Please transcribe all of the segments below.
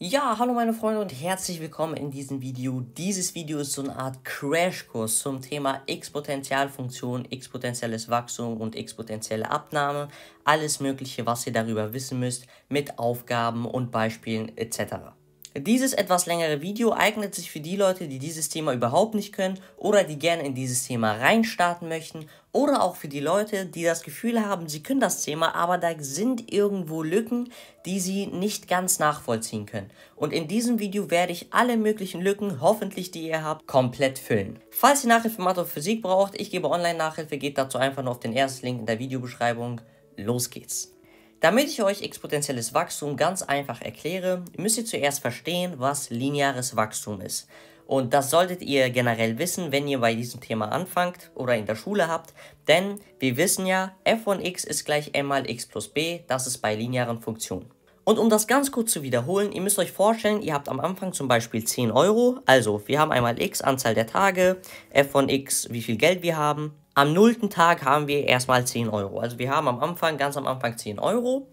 Ja, hallo meine Freunde und herzlich willkommen in diesem Video. Dieses Video ist so eine Art Crashkurs zum Thema Exponentialfunktion, exponentielles Wachstum und exponentielle Abnahme. Alles Mögliche, was ihr darüber wissen müsst, mit Aufgaben und Beispielen etc. Dieses etwas längere Video eignet sich für die Leute, die dieses Thema überhaupt nicht können oder die gerne in dieses Thema reinstarten möchten oder auch für die Leute, die das Gefühl haben, sie können das Thema, aber da sind irgendwo Lücken, die sie nicht ganz nachvollziehen können. Und in diesem Video werde ich alle möglichen Lücken, hoffentlich die ihr habt, komplett füllen. Falls ihr Nachhilfe Mathe und Physik braucht, ich gebe Online-Nachhilfe, geht dazu einfach nur auf den ersten Link in der Videobeschreibung. Los geht's! Damit ich euch exponentielles Wachstum ganz einfach erkläre, müsst ihr zuerst verstehen, was lineares Wachstum ist. Und das solltet ihr generell wissen, wenn ihr bei diesem Thema anfangt oder in der Schule habt, denn wir wissen ja, f von x ist gleich m mal x plus b, das ist bei linearen Funktionen. Und um das ganz kurz zu wiederholen, ihr müsst euch vorstellen, ihr habt am Anfang zum Beispiel 10 Euro. Also wir haben einmal x Anzahl der Tage, f von x, wie viel Geld wir haben, am nullten Tag haben wir erstmal 10 Euro. Also wir haben am Anfang, ganz am Anfang 10 Euro.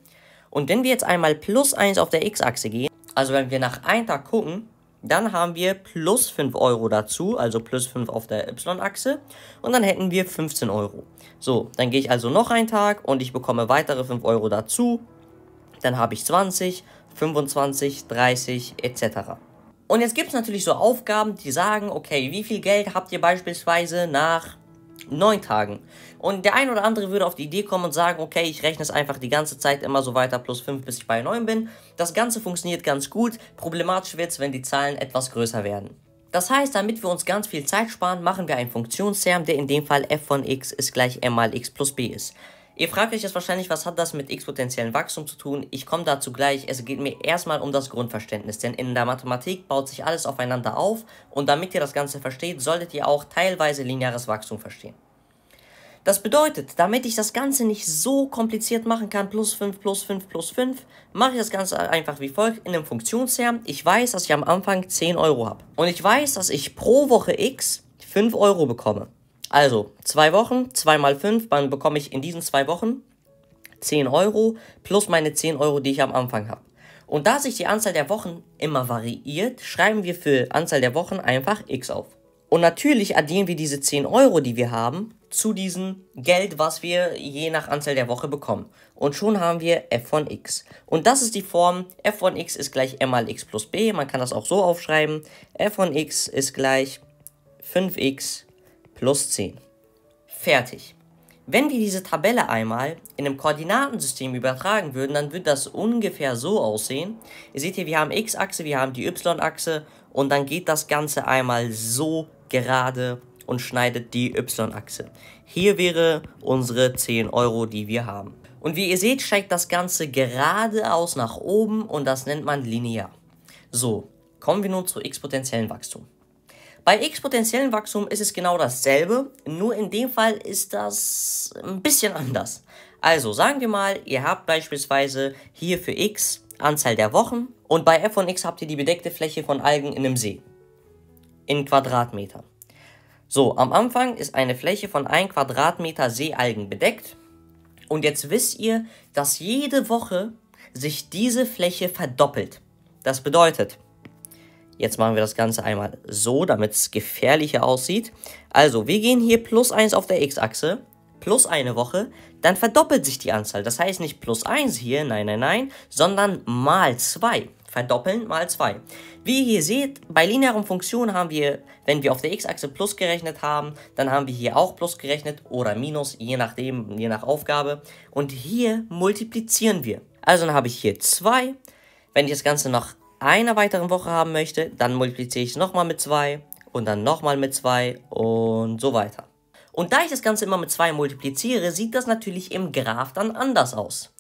Und wenn wir jetzt einmal plus 1 auf der x-Achse gehen, also wenn wir nach einem Tag gucken, dann haben wir plus 5 Euro dazu, also plus 5 auf der Y-Achse. Und dann hätten wir 15 Euro. So, dann gehe ich also noch einen Tag und ich bekomme weitere 5 Euro dazu. Dann habe ich 20, 25, 30 etc. Und jetzt gibt es natürlich so Aufgaben, die sagen, okay, wie viel Geld habt ihr beispielsweise nach neun Tagen. Und der ein oder andere würde auf die Idee kommen und sagen, okay, ich rechne es einfach die ganze Zeit immer so weiter, plus 5 bis ich bei 9 bin. Das Ganze funktioniert ganz gut, problematisch wird es, wenn die Zahlen etwas größer werden. Das heißt, damit wir uns ganz viel Zeit sparen, machen wir einen Funktionsterm, der in dem Fall f von x ist gleich m mal x plus b ist. Ihr fragt euch jetzt wahrscheinlich, was hat das mit exponentiellem Wachstum zu tun? Ich komme dazu gleich. Es geht mir erstmal um das Grundverständnis, denn in der Mathematik baut sich alles aufeinander auf und damit ihr das Ganze versteht, solltet ihr auch teilweise lineares Wachstum verstehen. Das bedeutet, damit ich das Ganze nicht so kompliziert machen kann, plus 5, plus 5, plus 5, mache ich das Ganze einfach wie folgt in einem Funktionsherm. Ich weiß, dass ich am Anfang 10 Euro habe und ich weiß, dass ich pro Woche x 5 Euro bekomme. Also, zwei Wochen, zweimal fünf, dann bekomme ich in diesen zwei Wochen 10 Euro plus meine 10 Euro, die ich am Anfang habe. Und da sich die Anzahl der Wochen immer variiert, schreiben wir für Anzahl der Wochen einfach x auf. Und natürlich addieren wir diese 10 Euro, die wir haben, zu diesem Geld, was wir je nach Anzahl der Woche bekommen. Und schon haben wir f von x. Und das ist die Form, f von x ist gleich m mal x plus b. Man kann das auch so aufschreiben. f von x ist gleich 5x plus 10. Fertig. Wenn wir diese Tabelle einmal in einem Koordinatensystem übertragen würden, dann würde das ungefähr so aussehen. Ihr seht hier, wir haben x-Achse, wir haben die y-Achse und dann geht das Ganze einmal so gerade und schneidet die y-Achse. Hier wäre unsere 10 Euro, die wir haben. Und wie ihr seht, steigt das Ganze geradeaus nach oben und das nennt man linear. So, kommen wir nun zu exponentiellen Wachstum. Bei exponentiellem Wachstum ist es genau dasselbe, nur in dem Fall ist das ein bisschen anders. Also sagen wir mal, ihr habt beispielsweise hier für x Anzahl der Wochen und bei f von x habt ihr die bedeckte Fläche von Algen in einem See in Quadratmeter. So, am Anfang ist eine Fläche von 1 Quadratmeter Seealgen bedeckt und jetzt wisst ihr, dass jede Woche sich diese Fläche verdoppelt. Das bedeutet, Jetzt machen wir das Ganze einmal so, damit es gefährlicher aussieht. Also, wir gehen hier plus 1 auf der x-Achse, plus eine Woche, dann verdoppelt sich die Anzahl. Das heißt nicht plus 1 hier, nein, nein, nein, sondern mal 2. Verdoppeln mal 2. Wie ihr hier seht, bei linearen Funktionen haben wir, wenn wir auf der x-Achse plus gerechnet haben, dann haben wir hier auch plus gerechnet oder minus, je nachdem, je nach Aufgabe. Und hier multiplizieren wir. Also dann habe ich hier 2. Wenn ich das Ganze noch einer weiteren Woche haben möchte, dann multipliziere ich es nochmal mit 2 und dann nochmal mit 2 und so weiter. Und da ich das Ganze immer mit 2 multipliziere, sieht das natürlich im Graph dann anders aus.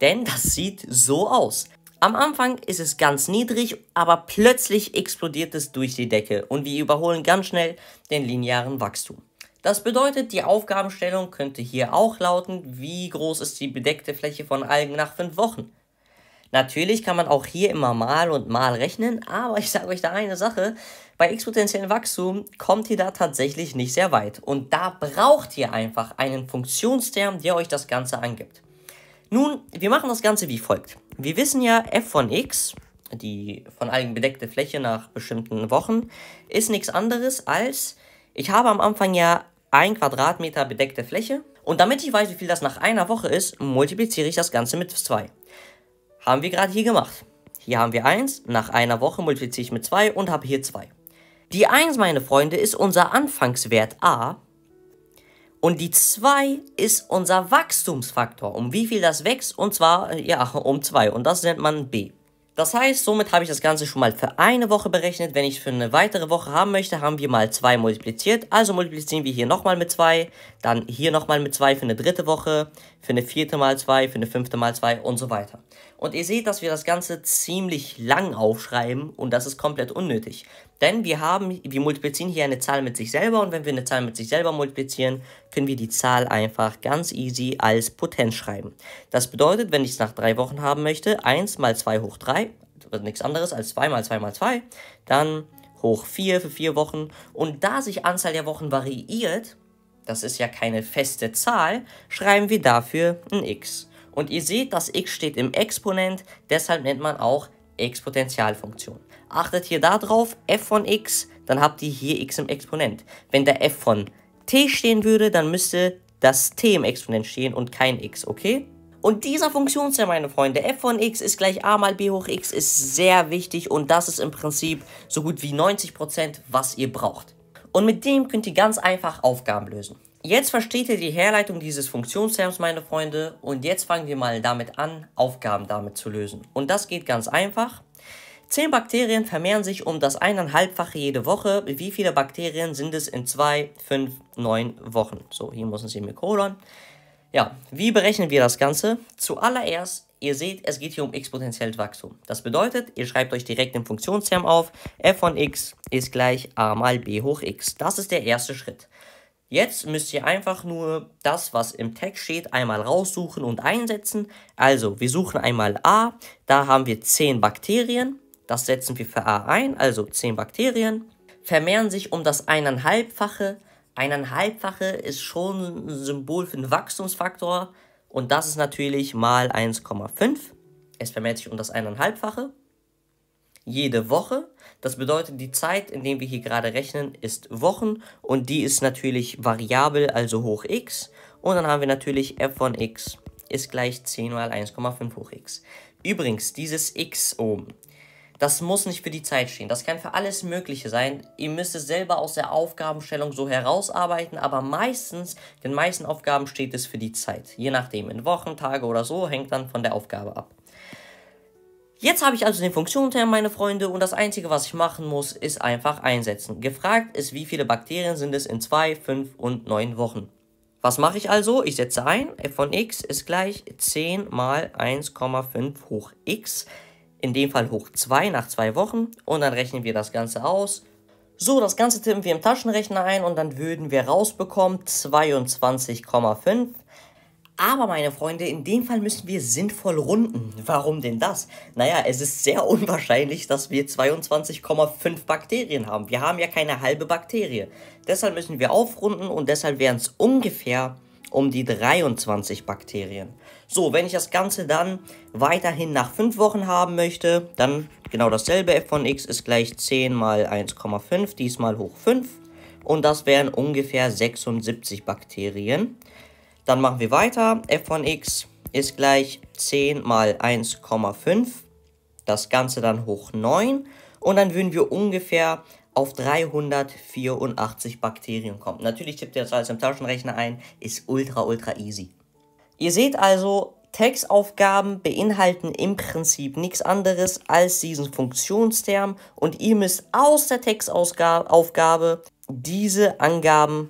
Denn das sieht so aus. Am Anfang ist es ganz niedrig, aber plötzlich explodiert es durch die Decke und wir überholen ganz schnell den linearen Wachstum. Das bedeutet, die Aufgabenstellung könnte hier auch lauten, wie groß ist die bedeckte Fläche von Algen nach 5 Wochen? Natürlich kann man auch hier immer mal und mal rechnen, aber ich sage euch da eine Sache, bei exponentiellen Wachstum kommt ihr da tatsächlich nicht sehr weit und da braucht ihr einfach einen Funktionsterm, der euch das Ganze angibt. Nun, wir machen das Ganze wie folgt. Wir wissen ja, f von x, die von allen bedeckte Fläche nach bestimmten Wochen, ist nichts anderes als, ich habe am Anfang ja 1 Quadratmeter bedeckte Fläche und damit ich weiß, wie viel das nach einer Woche ist, multipliziere ich das Ganze mit 2. Haben wir gerade hier gemacht. Hier haben wir 1, nach einer Woche multipliziere ich mit 2 und habe hier 2. Die 1, meine Freunde, ist unser Anfangswert a und die 2 ist unser Wachstumsfaktor, um wie viel das wächst und zwar ja um 2 und das nennt man b. Das heißt, somit habe ich das Ganze schon mal für eine Woche berechnet. Wenn ich für eine weitere Woche haben möchte, haben wir mal 2 multipliziert. Also multiplizieren wir hier nochmal mit 2, dann hier nochmal mit 2 für eine dritte Woche, für eine vierte mal 2, für eine fünfte mal 2 und so weiter. Und ihr seht, dass wir das Ganze ziemlich lang aufschreiben und das ist komplett unnötig. Denn wir haben, wir multiplizieren hier eine Zahl mit sich selber und wenn wir eine Zahl mit sich selber multiplizieren, können wir die Zahl einfach ganz easy als Potenz schreiben. Das bedeutet, wenn ich es nach drei Wochen haben möchte, 1 mal 2 hoch 3, wird nichts anderes als 2 mal 2 mal 2, dann hoch 4 für 4 Wochen. Und da sich Anzahl der Wochen variiert, das ist ja keine feste Zahl, schreiben wir dafür ein x. Und ihr seht, das x steht im Exponent, deshalb nennt man auch Exponentialfunktion achtet hier darauf, f von x, dann habt ihr hier x im Exponent. Wenn da f von t stehen würde, dann müsste das t im Exponent stehen und kein x, okay? Und dieser Funktionsherr, meine Freunde, f von x ist gleich a mal b hoch x, ist sehr wichtig und das ist im Prinzip so gut wie 90%, was ihr braucht. Und mit dem könnt ihr ganz einfach Aufgaben lösen. Jetzt versteht ihr die Herleitung dieses Funktionsterms, meine Freunde, und jetzt fangen wir mal damit an, Aufgaben damit zu lösen. Und das geht ganz einfach. 10 Bakterien vermehren sich um das eineinhalbfache jede Woche. Wie viele Bakterien sind es in 2, 5, 9 Wochen? So, hier müssen Sie mir Kolon. Ja, wie berechnen wir das Ganze? Zuallererst, ihr seht, es geht hier um exponentielles Wachstum. Das bedeutet, ihr schreibt euch direkt den Funktionsterm auf. f von x ist gleich a mal b hoch x. Das ist der erste Schritt. Jetzt müsst ihr einfach nur das, was im Text steht, einmal raussuchen und einsetzen. Also, wir suchen einmal a, da haben wir 10 Bakterien. Das setzen wir für A ein, also 10 Bakterien, vermehren sich um das eineinhalbfache. Eineinhalbfache ist schon ein Symbol für einen Wachstumsfaktor und das ist natürlich mal 1,5. Es vermehrt sich um das eineinhalbfache. Jede Woche. Das bedeutet, die Zeit, in der wir hier gerade rechnen, ist Wochen und die ist natürlich variabel, also hoch x. Und dann haben wir natürlich f von x ist gleich 10 mal 1,5 hoch x. Übrigens, dieses x oben, das muss nicht für die Zeit stehen. Das kann für alles Mögliche sein. Ihr müsst es selber aus der Aufgabenstellung so herausarbeiten, aber meistens, den meisten Aufgaben steht es für die Zeit. Je nachdem, in Wochen, Tage oder so, hängt dann von der Aufgabe ab. Jetzt habe ich also den Funktionsterm, meine Freunde, und das Einzige, was ich machen muss, ist einfach einsetzen. Gefragt ist, wie viele Bakterien sind es in 2, 5 und 9 Wochen. Was mache ich also? Ich setze ein, f von x ist gleich 10 mal 1,5 hoch x in dem Fall hoch 2 nach 2 Wochen und dann rechnen wir das Ganze aus. So, das Ganze tippen wir im Taschenrechner ein und dann würden wir rausbekommen 22,5. Aber meine Freunde, in dem Fall müssen wir sinnvoll runden. Warum denn das? Naja, es ist sehr unwahrscheinlich, dass wir 22,5 Bakterien haben. Wir haben ja keine halbe Bakterie. Deshalb müssen wir aufrunden und deshalb wären es ungefähr um die 23 Bakterien. So, wenn ich das Ganze dann weiterhin nach 5 Wochen haben möchte, dann genau dasselbe f von x ist gleich 10 mal 1,5, diesmal hoch 5. Und das wären ungefähr 76 Bakterien. Dann machen wir weiter. f von x ist gleich 10 mal 1,5. Das Ganze dann hoch 9. Und dann würden wir ungefähr auf 384 Bakterien kommen. Natürlich tippt ihr das alles im Taschenrechner ein. Ist ultra, ultra easy. Ihr seht also, Textaufgaben beinhalten im Prinzip nichts anderes als diesen Funktionsterm und ihr müsst aus der Textaufgabe diese Angaben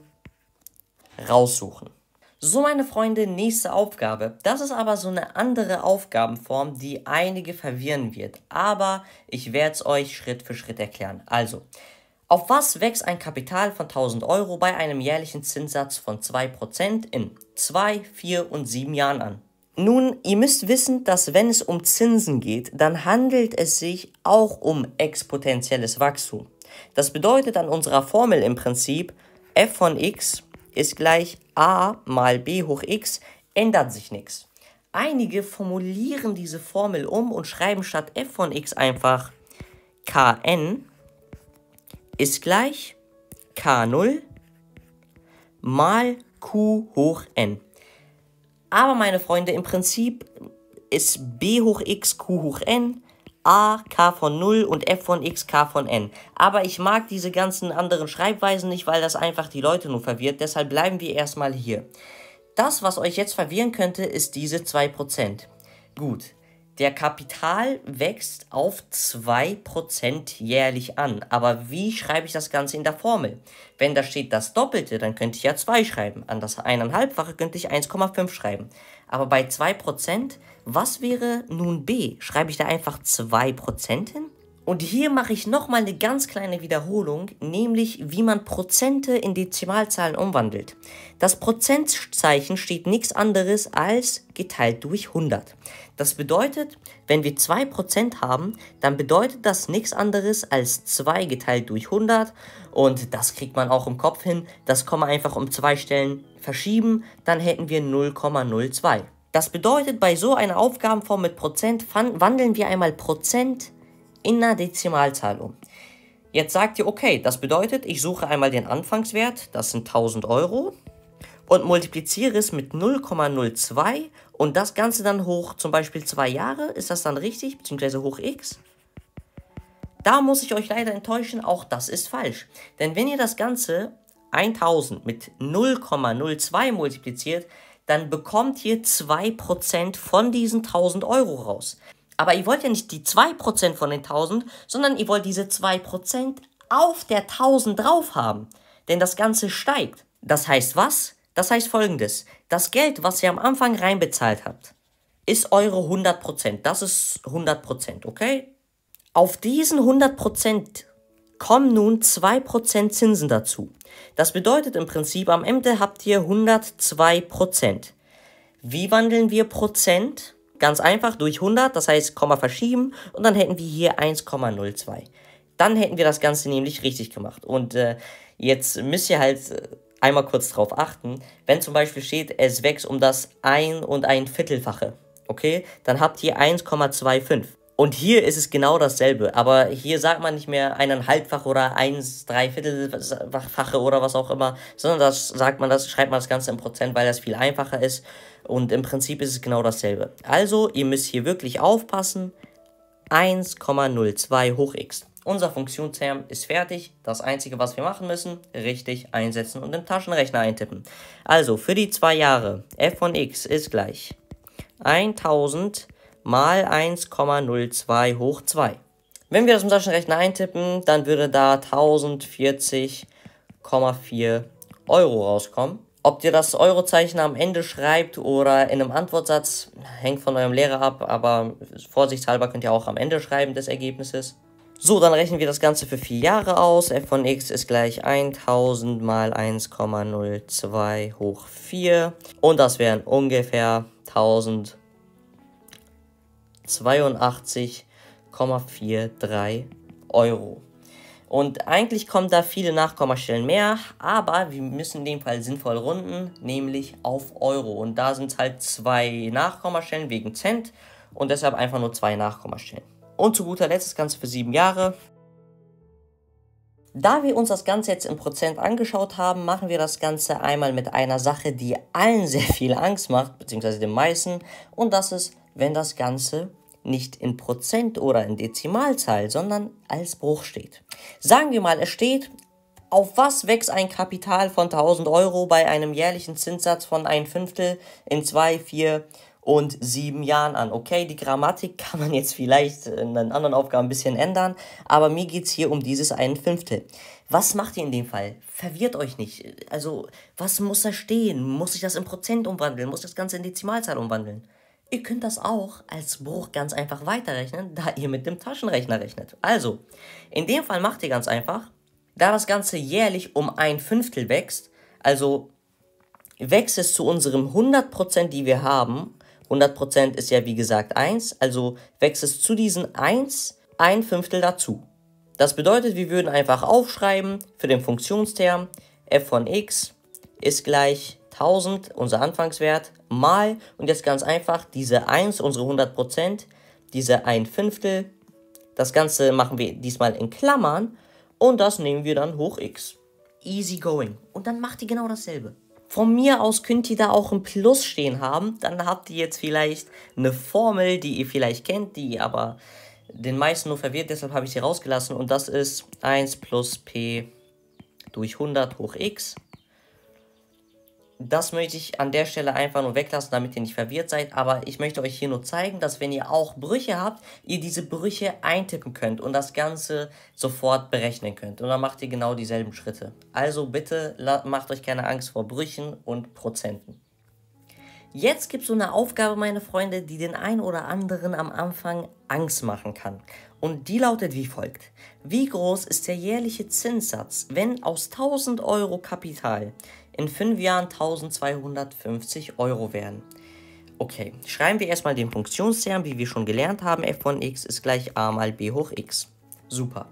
raussuchen. So, meine Freunde, nächste Aufgabe. Das ist aber so eine andere Aufgabenform, die einige verwirren wird. Aber ich werde es euch Schritt für Schritt erklären. Also, auf was wächst ein Kapital von 1000 Euro bei einem jährlichen Zinssatz von 2% in 2, 4 und 7 Jahren an? Nun, ihr müsst wissen, dass wenn es um Zinsen geht, dann handelt es sich auch um exponentielles Wachstum. Das bedeutet an unserer Formel im Prinzip, f von x ist gleich a mal b hoch x, ändert sich nichts. Einige formulieren diese Formel um und schreiben statt f von x einfach kn ist gleich K0 mal Q hoch n. Aber meine Freunde, im Prinzip ist b hoch x q hoch n, a k von 0 und f von x k von n. Aber ich mag diese ganzen anderen Schreibweisen nicht, weil das einfach die Leute nur verwirrt. Deshalb bleiben wir erstmal hier. Das, was euch jetzt verwirren könnte, ist diese 2%. Gut, der Kapital wächst auf 2% jährlich an. Aber wie schreibe ich das Ganze in der Formel? Wenn da steht das Doppelte, dann könnte ich ja 2 schreiben. An das 1,5-fache könnte ich 1,5 schreiben. Aber bei 2%, was wäre nun b? Schreibe ich da einfach 2% hin? Und hier mache ich nochmal eine ganz kleine Wiederholung, nämlich wie man Prozente in Dezimalzahlen umwandelt. Das Prozentzeichen steht nichts anderes als geteilt durch 100. Das bedeutet, wenn wir 2% haben, dann bedeutet das nichts anderes als 2 geteilt durch 100 und das kriegt man auch im Kopf hin. Das kann man einfach um zwei Stellen verschieben, dann hätten wir 0,02. Das bedeutet, bei so einer Aufgabenform mit Prozent wandeln wir einmal Prozent in einer Dezimalzahl um. Jetzt sagt ihr, okay, das bedeutet, ich suche einmal den Anfangswert, das sind 1000 Euro, und multipliziere es mit 0,02 und das Ganze dann hoch zum Beispiel zwei Jahre, ist das dann richtig, beziehungsweise hoch x? Da muss ich euch leider enttäuschen, auch das ist falsch. Denn wenn ihr das Ganze 1000 mit 0,02 multipliziert, dann bekommt ihr 2% von diesen 1000 Euro raus. Aber ihr wollt ja nicht die 2% von den 1000, sondern ihr wollt diese 2% auf der 1000 drauf haben. Denn das Ganze steigt. Das heißt was? Das heißt folgendes. Das Geld, was ihr am Anfang reinbezahlt habt, ist eure 100%. Das ist 100%, okay? Auf diesen 100% kommen nun 2% Zinsen dazu. Das bedeutet im Prinzip, am Ende habt ihr 102%. Wie wandeln wir Prozent? Ganz einfach durch 100, das heißt Komma verschieben und dann hätten wir hier 1,02. Dann hätten wir das Ganze nämlich richtig gemacht. Und äh, jetzt müsst ihr halt äh, einmal kurz darauf achten. Wenn zum Beispiel steht, es wächst um das 1 und ein Viertelfache, okay, dann habt ihr 1,25. Und hier ist es genau dasselbe, aber hier sagt man nicht mehr eineinhalbfach oder eins, dreiviertelfache oder was auch immer, sondern das sagt man das, schreibt man das Ganze in Prozent, weil das viel einfacher ist und im Prinzip ist es genau dasselbe. Also, ihr müsst hier wirklich aufpassen, 1,02 hoch x. Unser Funktionsterm ist fertig, das einzige, was wir machen müssen, richtig einsetzen und im Taschenrechner eintippen. Also, für die zwei Jahre, f von x ist gleich 1000 mal 1,02 hoch 2. Wenn wir das im Taschenrechner eintippen, dann würde da 1040,4 Euro rauskommen. Ob ihr das Eurozeichen am Ende schreibt oder in einem Antwortsatz, hängt von eurem Lehrer ab, aber vorsichtshalber könnt ihr auch am Ende schreiben des Ergebnisses. So, dann rechnen wir das Ganze für vier Jahre aus. f von x ist gleich 1000 mal 1,02 hoch 4. Und das wären ungefähr 1000 Euro. 82,43 Euro. Und eigentlich kommen da viele Nachkommastellen mehr, aber wir müssen in dem Fall sinnvoll runden, nämlich auf Euro. Und da sind es halt zwei Nachkommastellen wegen Cent und deshalb einfach nur zwei Nachkommastellen. Und zu guter Letzt das Ganze für sieben Jahre. Da wir uns das Ganze jetzt in Prozent angeschaut haben, machen wir das Ganze einmal mit einer Sache, die allen sehr viel Angst macht, beziehungsweise den meisten, und das ist, wenn das Ganze nicht in Prozent oder in Dezimalzahl, sondern als Bruch steht. Sagen wir mal, es steht, auf was wächst ein Kapital von 1000 Euro bei einem jährlichen Zinssatz von ein Fünftel in zwei, vier und sieben Jahren an. Okay, die Grammatik kann man jetzt vielleicht in einen anderen Aufgaben ein bisschen ändern, aber mir geht es hier um dieses ein Fünftel. Was macht ihr in dem Fall? Verwirrt euch nicht. Also, was muss da stehen? Muss ich das in Prozent umwandeln? Muss ich das Ganze in Dezimalzahl umwandeln? Ihr könnt das auch als Bruch ganz einfach weiterrechnen, da ihr mit dem Taschenrechner rechnet. Also, in dem Fall macht ihr ganz einfach, da das Ganze jährlich um ein Fünftel wächst, also wächst es zu unserem 100%, die wir haben. 100% ist ja wie gesagt 1, also wächst es zu diesen 1 ein Fünftel dazu. Das bedeutet, wir würden einfach aufschreiben für den Funktionsterm f von x ist gleich 1000, unser Anfangswert, mal, und jetzt ganz einfach, diese 1, unsere 100%, diese 1 Fünftel, das Ganze machen wir diesmal in Klammern, und das nehmen wir dann hoch x. Easy going. Und dann macht ihr genau dasselbe. Von mir aus könnt ihr da auch ein Plus stehen haben, dann habt ihr jetzt vielleicht eine Formel, die ihr vielleicht kennt, die aber den meisten nur verwirrt, deshalb habe ich sie rausgelassen, und das ist 1 plus p durch 100 hoch x das möchte ich an der Stelle einfach nur weglassen, damit ihr nicht verwirrt seid. Aber ich möchte euch hier nur zeigen, dass wenn ihr auch Brüche habt, ihr diese Brüche eintippen könnt und das Ganze sofort berechnen könnt. Und dann macht ihr genau dieselben Schritte. Also bitte macht euch keine Angst vor Brüchen und Prozenten. Jetzt gibt es so eine Aufgabe, meine Freunde, die den einen oder anderen am Anfang Angst machen kann. Und die lautet wie folgt. Wie groß ist der jährliche Zinssatz, wenn aus 1000 Euro Kapital in fünf Jahren 1250 Euro werden. Okay, schreiben wir erstmal den Funktionsterm, wie wir schon gelernt haben. f von x ist gleich a mal b hoch x. Super.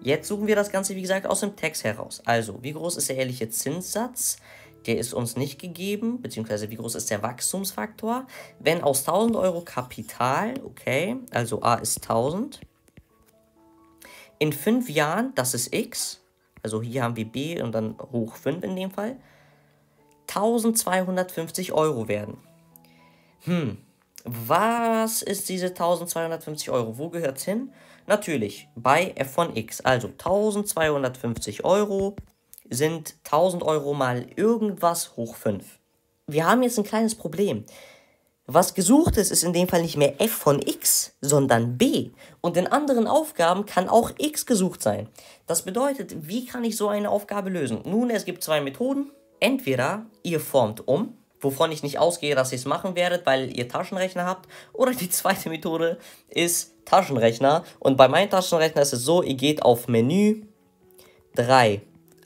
Jetzt suchen wir das Ganze, wie gesagt, aus dem Text heraus. Also, wie groß ist der ehrliche Zinssatz? Der ist uns nicht gegeben, beziehungsweise wie groß ist der Wachstumsfaktor? Wenn aus 1000 Euro Kapital, okay, also a ist 1000, in 5 Jahren, das ist x, also hier haben wir b und dann hoch 5 in dem Fall, 1250 Euro werden. Hm, was ist diese 1250 Euro? Wo gehört es hin? Natürlich bei f von x. Also 1250 Euro sind 1000 Euro mal irgendwas hoch 5. Wir haben jetzt ein kleines Problem. Was gesucht ist, ist in dem Fall nicht mehr f von x, sondern b. Und in anderen Aufgaben kann auch x gesucht sein. Das bedeutet, wie kann ich so eine Aufgabe lösen? Nun, es gibt zwei Methoden. Entweder ihr formt um, wovon ich nicht ausgehe, dass ihr es machen werdet, weil ihr Taschenrechner habt. Oder die zweite Methode ist Taschenrechner. Und bei meinem Taschenrechner ist es so, ihr geht auf Menü 3,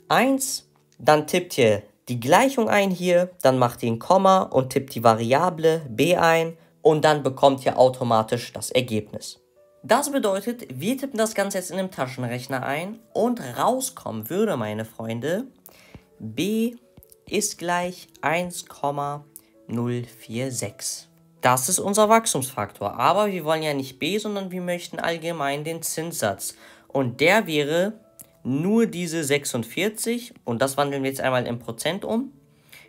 1, dann tippt ihr die Gleichung ein hier, dann macht ihr ein Komma und tippt die Variable b ein und dann bekommt ihr automatisch das Ergebnis. Das bedeutet, wir tippen das Ganze jetzt in dem Taschenrechner ein und rauskommen würde, meine Freunde, b ist gleich 1,046. Das ist unser Wachstumsfaktor. Aber wir wollen ja nicht b, sondern wir möchten allgemein den Zinssatz. Und der wäre nur diese 46. Und das wandeln wir jetzt einmal in Prozent um,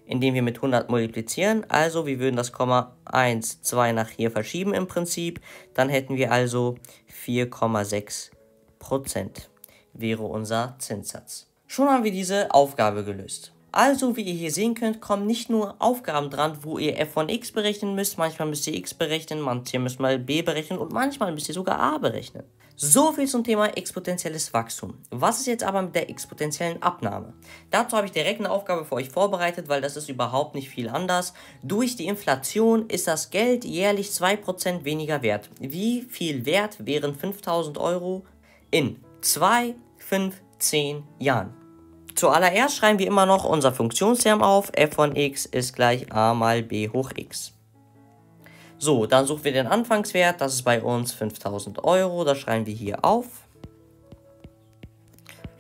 indem wir mit 100 multiplizieren. Also wir würden das Komma 1, 2 nach hier verschieben im Prinzip. Dann hätten wir also 4,6 Prozent wäre unser Zinssatz. Schon haben wir diese Aufgabe gelöst. Also, wie ihr hier sehen könnt, kommen nicht nur Aufgaben dran, wo ihr f von x berechnen müsst, manchmal müsst ihr x berechnen, manchmal müsst ihr b berechnen und manchmal müsst ihr sogar a berechnen. So viel zum Thema exponentielles Wachstum. Was ist jetzt aber mit der exponentiellen Abnahme? Dazu habe ich direkt eine Aufgabe für euch vorbereitet, weil das ist überhaupt nicht viel anders. Durch die Inflation ist das Geld jährlich 2% weniger wert. Wie viel wert wären 5000 Euro in 2, 5, 10 Jahren? Zuallererst schreiben wir immer noch unser Funktionsterm auf. f von x ist gleich a mal b hoch x. So, dann suchen wir den Anfangswert. Das ist bei uns 5000 Euro. Das schreiben wir hier auf.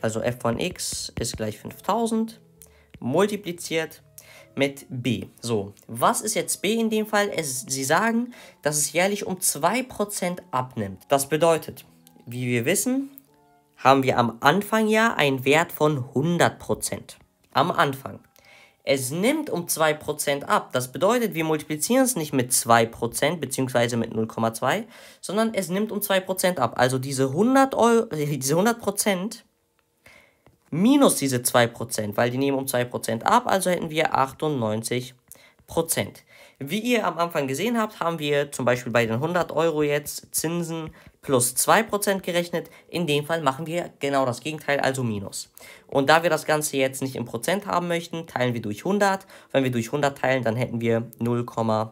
Also f von x ist gleich 5000 multipliziert mit b. So, was ist jetzt b in dem Fall? Es, sie sagen, dass es jährlich um 2% abnimmt. Das bedeutet, wie wir wissen, haben wir am Anfang ja einen Wert von 100%. Am Anfang. Es nimmt um 2% ab. Das bedeutet, wir multiplizieren es nicht mit 2% bzw. mit 0,2, sondern es nimmt um 2% ab. Also diese 100%, Euro, diese 100 minus diese 2%, weil die nehmen um 2% ab, also hätten wir 98%. Wie ihr am Anfang gesehen habt, haben wir zum Beispiel bei den 100 Euro jetzt Zinsen plus 2% gerechnet. In dem Fall machen wir genau das Gegenteil, also Minus. Und da wir das Ganze jetzt nicht in Prozent haben möchten, teilen wir durch 100. Wenn wir durch 100 teilen, dann hätten wir 0,98,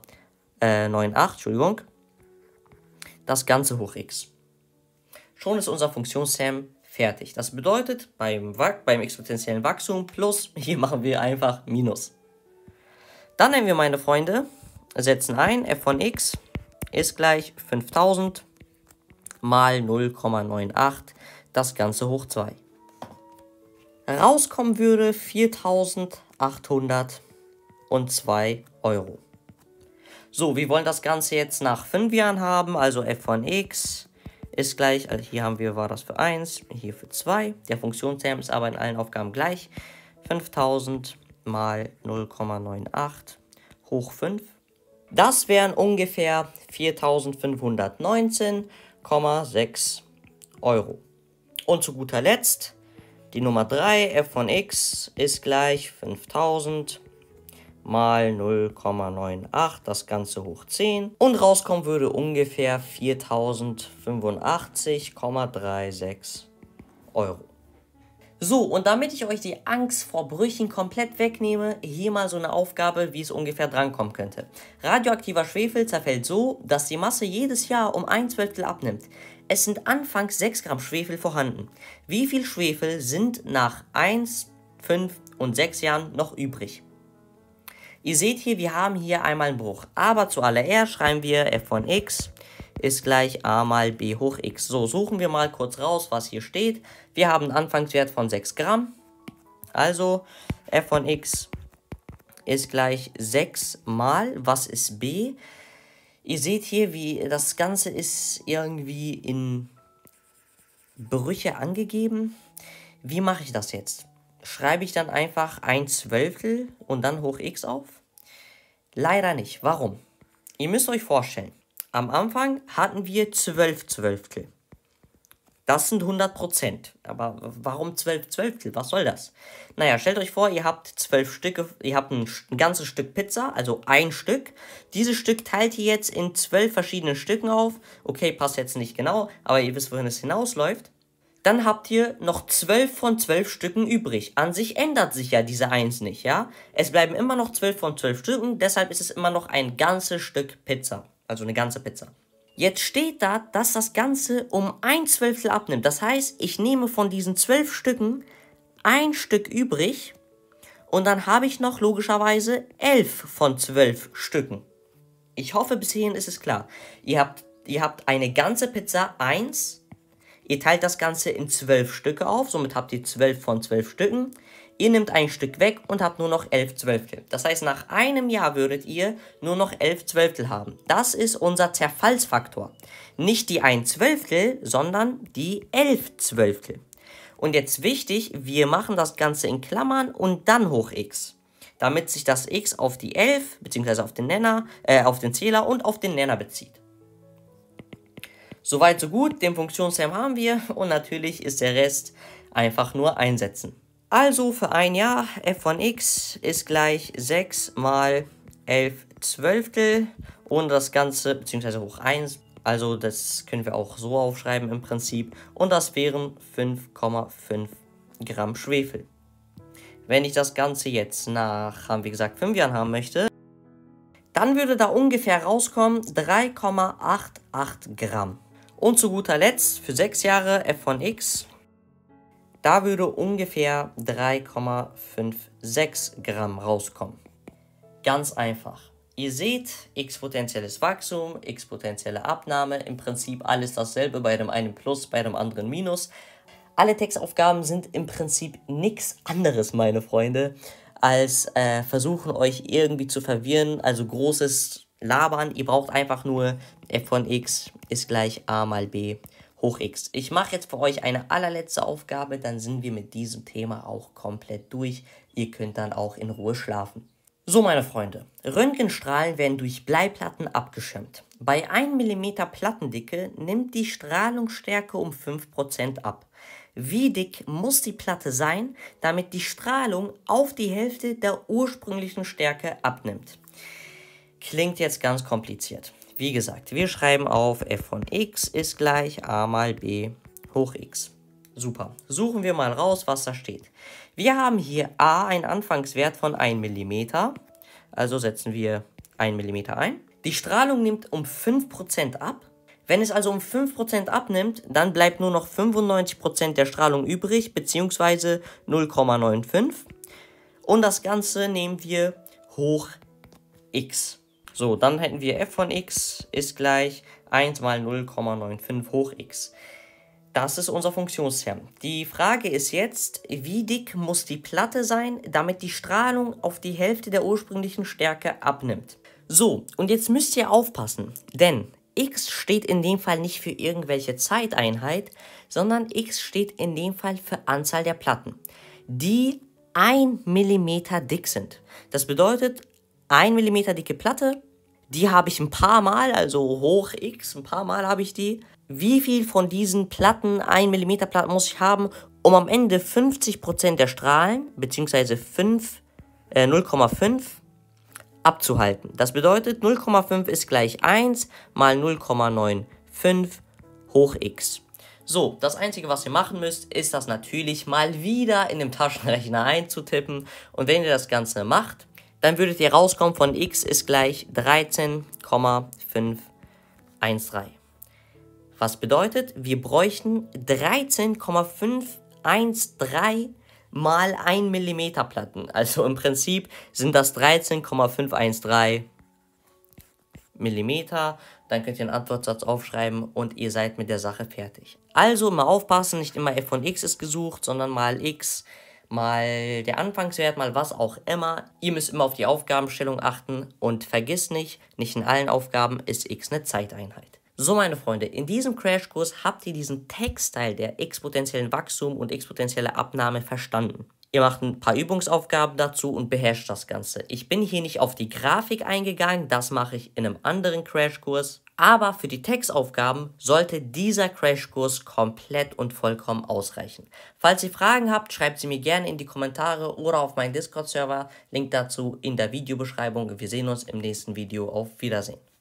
Entschuldigung, das Ganze hoch x. Schon ist unser Funktionssam fertig. Das bedeutet, beim, beim exponentiellen Wachstum plus, hier machen wir einfach Minus. Dann nehmen wir, meine Freunde, setzen ein, f von x ist gleich 5000 mal 0,98, das Ganze hoch 2. Rauskommen würde 4802 Euro. So, wir wollen das Ganze jetzt nach 5 Jahren haben, also f von x ist gleich, also hier haben wir, war das für 1, hier für 2. Der Funktionsterm ist aber in allen Aufgaben gleich. 5000 mal 0,98 hoch 5 das wären ungefähr 4519,6 Euro. Und zu guter Letzt, die Nummer 3, f von x ist gleich 5000 mal 0,98, das Ganze hoch 10. Und rauskommen würde ungefähr 4085,36 Euro. So, und damit ich euch die Angst vor Brüchen komplett wegnehme, hier mal so eine Aufgabe, wie es ungefähr drankommen könnte. Radioaktiver Schwefel zerfällt so, dass die Masse jedes Jahr um ein Zwölftel abnimmt. Es sind anfangs 6 Gramm Schwefel vorhanden. Wie viel Schwefel sind nach 1, 5 und 6 Jahren noch übrig? Ihr seht hier, wir haben hier einmal einen Bruch. Aber zuallererst schreiben wir f von x ist gleich a mal b hoch x. So, suchen wir mal kurz raus, was hier steht. Wir haben einen Anfangswert von 6 Gramm. Also f von x ist gleich 6 mal, was ist b? Ihr seht hier, wie das Ganze ist irgendwie in Brüche angegeben. Wie mache ich das jetzt? Schreibe ich dann einfach ein Zwölftel und dann hoch x auf? Leider nicht. Warum? Ihr müsst euch vorstellen, am Anfang hatten wir 12 Zwölftel. Das sind 100%. Aber warum 12 Zwölftel? Was soll das? Naja, stellt euch vor, ihr habt 12 Stücke, ihr habt ein, ein ganzes Stück Pizza, also ein Stück. Dieses Stück teilt ihr jetzt in 12 verschiedenen Stücken auf. Okay, passt jetzt nicht genau, aber ihr wisst, wohin es hinausläuft. Dann habt ihr noch 12 von 12 Stücken übrig. An sich ändert sich ja diese 1 nicht, ja? Es bleiben immer noch 12 von 12 Stücken, deshalb ist es immer noch ein ganzes Stück Pizza. Also eine ganze Pizza. Jetzt steht da, dass das Ganze um ein Zwölftel abnimmt. Das heißt, ich nehme von diesen zwölf Stücken ein Stück übrig und dann habe ich noch logischerweise elf von zwölf Stücken. Ich hoffe, bis hierhin ist es klar. Ihr habt, ihr habt eine ganze Pizza 1. Ihr teilt das Ganze in zwölf Stücke auf. Somit habt ihr zwölf von zwölf Stücken. Ihr nehmt ein Stück weg und habt nur noch 11 Zwölftel. Das heißt, nach einem Jahr würdet ihr nur noch 11 Zwölftel haben. Das ist unser Zerfallsfaktor. Nicht die 1 Zwölftel, sondern die 11 Zwölftel. Und jetzt wichtig, wir machen das Ganze in Klammern und dann hoch x. Damit sich das x auf die 11 beziehungsweise auf den Nenner, äh, auf den Zähler und auf den Nenner bezieht. Soweit so gut, den Funktionsterm haben wir und natürlich ist der Rest einfach nur einsetzen. Also für ein Jahr f von x ist gleich 6 mal 11 Zwölftel und das Ganze, bzw. hoch 1, also das können wir auch so aufschreiben im Prinzip. Und das wären 5,5 Gramm Schwefel. Wenn ich das Ganze jetzt nach, haben wir gesagt, 5 Jahren haben möchte, dann würde da ungefähr rauskommen 3,88 Gramm. Und zu guter Letzt für 6 Jahre f von x da würde ungefähr 3,56 Gramm rauskommen. Ganz einfach. Ihr seht, exponentielles Wachstum, exponentielle Abnahme, im Prinzip alles dasselbe, bei dem einen Plus, bei dem anderen Minus. Alle Textaufgaben sind im Prinzip nichts anderes, meine Freunde, als äh, versuchen euch irgendwie zu verwirren, also großes Labern. Ihr braucht einfach nur f von x ist gleich a mal b hoch x. Ich mache jetzt für euch eine allerletzte Aufgabe, dann sind wir mit diesem Thema auch komplett durch. Ihr könnt dann auch in Ruhe schlafen. So, meine Freunde, Röntgenstrahlen werden durch Bleiplatten abgeschirmt. Bei 1 mm Plattendicke nimmt die Strahlungsstärke um 5% ab. Wie dick muss die Platte sein, damit die Strahlung auf die Hälfte der ursprünglichen Stärke abnimmt? Klingt jetzt ganz kompliziert. Wie gesagt, wir schreiben auf f von x ist gleich a mal b hoch x. Super. Suchen wir mal raus, was da steht. Wir haben hier a einen Anfangswert von 1 mm. Also setzen wir 1 mm ein. Die Strahlung nimmt um 5% ab. Wenn es also um 5% abnimmt, dann bleibt nur noch 95% der Strahlung übrig, beziehungsweise 0,95. Und das Ganze nehmen wir hoch x. So, dann hätten wir f von x ist gleich 1 mal 0,95 hoch x. Das ist unser Funktionsterm. Die Frage ist jetzt, wie dick muss die Platte sein, damit die Strahlung auf die Hälfte der ursprünglichen Stärke abnimmt. So, und jetzt müsst ihr aufpassen, denn x steht in dem Fall nicht für irgendwelche Zeiteinheit, sondern x steht in dem Fall für Anzahl der Platten, die 1 mm dick sind. Das bedeutet, 1 mm dicke Platte. Die habe ich ein paar Mal, also hoch X, ein paar Mal habe ich die. Wie viel von diesen Platten, 1 mm Platten muss ich haben, um am Ende 50% der Strahlen, beziehungsweise 5, äh, 0,5 abzuhalten. Das bedeutet, 0,5 ist gleich 1 mal 0,95 hoch x. So, das Einzige, was ihr machen müsst, ist das natürlich mal wieder in dem Taschenrechner einzutippen. Und wenn ihr das Ganze macht, dann würdet ihr rauskommen von x ist gleich 13,513. Was bedeutet, wir bräuchten 13,513 mal 1 mm Platten. Also im Prinzip sind das 13,513 mm. Dann könnt ihr einen Antwortsatz aufschreiben und ihr seid mit der Sache fertig. Also mal aufpassen, nicht immer f von x ist gesucht, sondern mal x mal der Anfangswert, mal was auch immer. Ihr müsst immer auf die Aufgabenstellung achten und vergiss nicht, nicht in allen Aufgaben ist x eine Zeiteinheit. So meine Freunde, in diesem Crashkurs habt ihr diesen Textteil der exponentiellen Wachstum und exponentielle Abnahme verstanden. Ihr macht ein paar Übungsaufgaben dazu und beherrscht das Ganze. Ich bin hier nicht auf die Grafik eingegangen, das mache ich in einem anderen Crashkurs. Aber für die Textaufgaben sollte dieser Crashkurs komplett und vollkommen ausreichen. Falls ihr Fragen habt, schreibt sie mir gerne in die Kommentare oder auf meinen Discord-Server. Link dazu in der Videobeschreibung. Wir sehen uns im nächsten Video. Auf Wiedersehen.